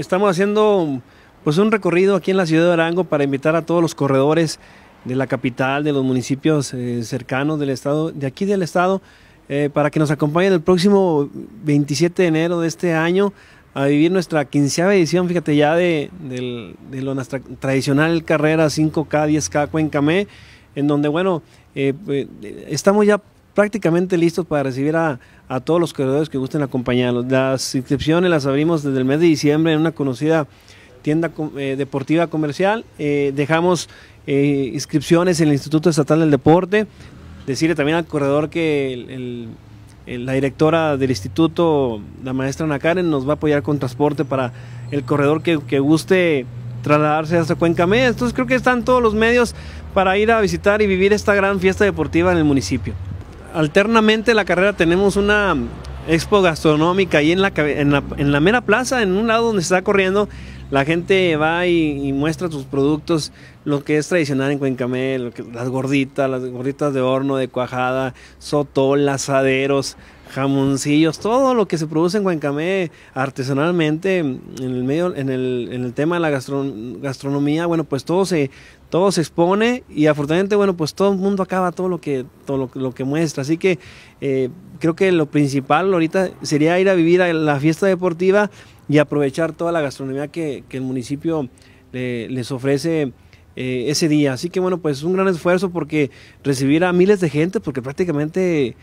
estamos haciendo pues un recorrido aquí en la ciudad de Arango para invitar a todos los corredores de la capital, de los municipios eh, cercanos del estado, de aquí del estado, eh, para que nos acompañen el próximo 27 de enero de este año a vivir nuestra quinceava edición, fíjate ya, de, lo nuestra tradicional carrera 5K, 10K, Cuencamé, en donde, bueno, eh, estamos ya prácticamente listos para recibir a, todos los corredores que gusten acompañarlos. Las inscripciones las abrimos desde el mes de diciembre en una conocida tienda eh, deportiva comercial. Eh, dejamos eh, inscripciones en el Instituto Estatal del Deporte. Decirle también al corredor que la directora del instituto, la maestra Ana Karen, nos va a apoyar con transporte para el corredor que, guste trasladarse hasta Cuenca Entonces creo que están todos los medios para ir a visitar y vivir esta gran fiesta deportiva en el municipio alternamente la carrera tenemos una expo gastronómica y en la, en la, en la mera plaza, en un lado donde se está corriendo. La gente va y, muestra sus productos, lo que es tradicional en Cuencamel, las gorditas, las gorditas de horno, de cuajada, sotol, asaderos, jamoncillos, todo lo que se produce en Huancamé artesanalmente en el medio, en el, tema de la gastronomía, bueno, pues todo se, todo se expone y afortunadamente, bueno, pues todo el mundo acaba todo lo que, todo lo, que muestra. Así que eh, creo que lo principal ahorita sería ir a vivir a la fiesta deportiva y aprovechar toda la gastronomía que, que el municipio les ofrece eh, ese día. Así que bueno, pues un gran esfuerzo porque recibir a miles de gente, porque prácticamente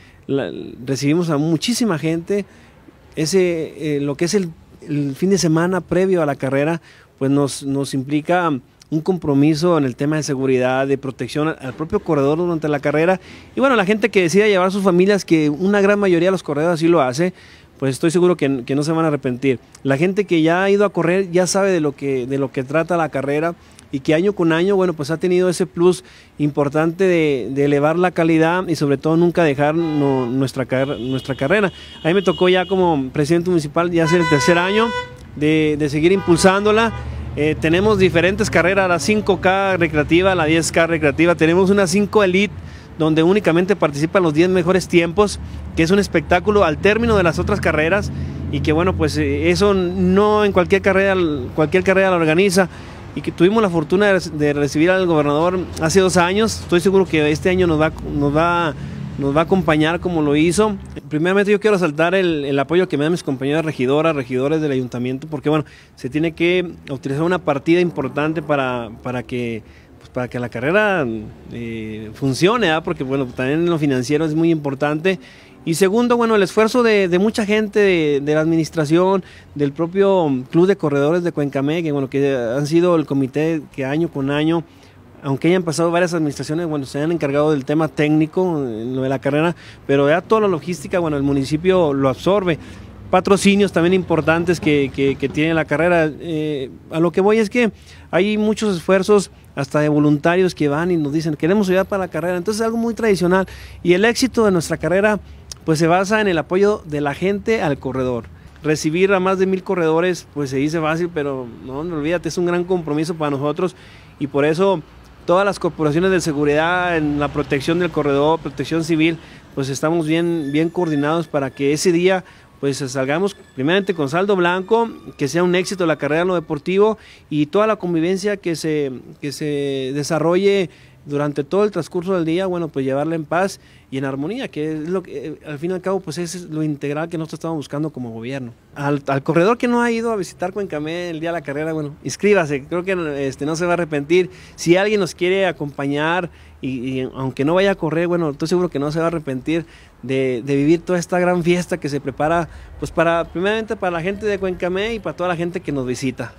recibimos a muchísima gente, ese, eh, lo que es el, fin de semana previo a la carrera, pues nos, implica un compromiso en el tema de seguridad, de protección al propio corredor durante la carrera. Y bueno, la gente que decida llevar a sus familias, que una gran mayoría de los corredores así lo hace, pues estoy seguro que, no se van a arrepentir. La gente que ya ha ido a correr ya sabe de lo de lo que trata la carrera y que año con año, bueno, pues ha tenido ese plus importante de, elevar la calidad y sobre todo nunca dejar nuestra, nuestra carrera. A mí me tocó ya como presidente municipal ya hace el tercer año de, seguir impulsándola. Eh, tenemos diferentes carreras, la 5K recreativa, la 10K recreativa, tenemos una 5 Elite donde únicamente participan los 10 mejores tiempos, que es un espectáculo al término de las otras carreras y que bueno, pues eh, eso no en cualquier carrera, cualquier carrera la organiza y que tuvimos la fortuna de, recibir al gobernador hace dos años. Estoy seguro que este año nos va, nos va, nos va a acompañar como lo hizo. Primeramente yo quiero resaltar el, apoyo que me dan mis compañeras regidoras, regidores del ayuntamiento, porque bueno, se tiene que utilizar una partida importante para, para que pues, para que la carrera eh, funcione, ¿ah? porque bueno, también lo financiero es muy importante y segundo, bueno, el esfuerzo de, mucha gente, de, la administración, del propio Club de Corredores de Cuencame que bueno, que han sido el comité que año con año, aunque hayan pasado varias administraciones, bueno, se han encargado del tema técnico, lo de la carrera, pero ya toda la logística, bueno, el municipio lo absorbe. Patrocinios también importantes que, que, tiene la carrera. Eh, a lo que voy es que hay muchos esfuerzos hasta de voluntarios que van y nos dicen, queremos ayudar para la carrera. Entonces es algo muy tradicional. Y el éxito de nuestra carrera pues se basa en el apoyo de la gente al corredor. Recibir a más de mil corredores, pues se dice fácil, pero no, no olvídate, es un gran compromiso para nosotros y por eso todas las corporaciones de seguridad en la protección del corredor, protección civil, pues estamos bien, bien coordinados para que ese día pues salgamos primeramente con saldo blanco, que sea un éxito la carrera en lo deportivo y toda la convivencia que se, que se desarrolle durante todo el transcurso del día, bueno, pues llevarla en paz y en armonía, que es lo que, eh, al fin y al cabo, pues es lo integral que nosotros estamos buscando como gobierno. Al, corredor que no ha ido a visitar Cuencamé el día de la carrera, bueno, inscríbase, creo que este, no se va a arrepentir. Si alguien nos quiere acompañar y, aunque no vaya a correr, bueno, estoy seguro que no se va a arrepentir de, de, vivir toda esta gran fiesta que se prepara, pues para, primeramente para la gente de Cuencamé y para toda la gente que nos visita.